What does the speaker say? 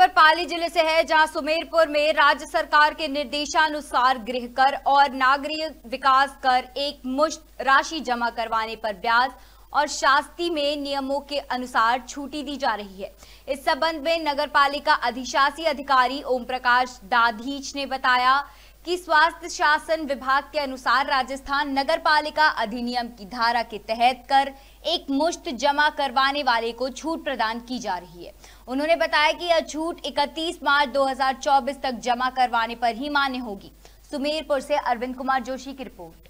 खबर पाली जिले से है जहां सुमेरपुर में राज्य सरकार के निर्देशानुसार गृह कर और नागरिक विकास कर एक मुश्त राशि जमा करवाने पर ब्याज और शास्ती में नियमों के अनुसार छूटी दी जा रही है इस संबंध में नगरपालिका अधिशासी अधिकारी ओम प्रकाश दाधीच ने बताया कि स्वास्थ्य शासन विभाग के अनुसार राजस्थान नगर पालिका अधिनियम की धारा के तहत कर एक मुश्त जमा करवाने वाले को छूट प्रदान की जा रही है उन्होंने बताया कि यह छूट 31 मार्च 2024 तक जमा करवाने पर ही मान्य होगी सुमेरपुर से अरविंद कुमार जोशी की रिपोर्ट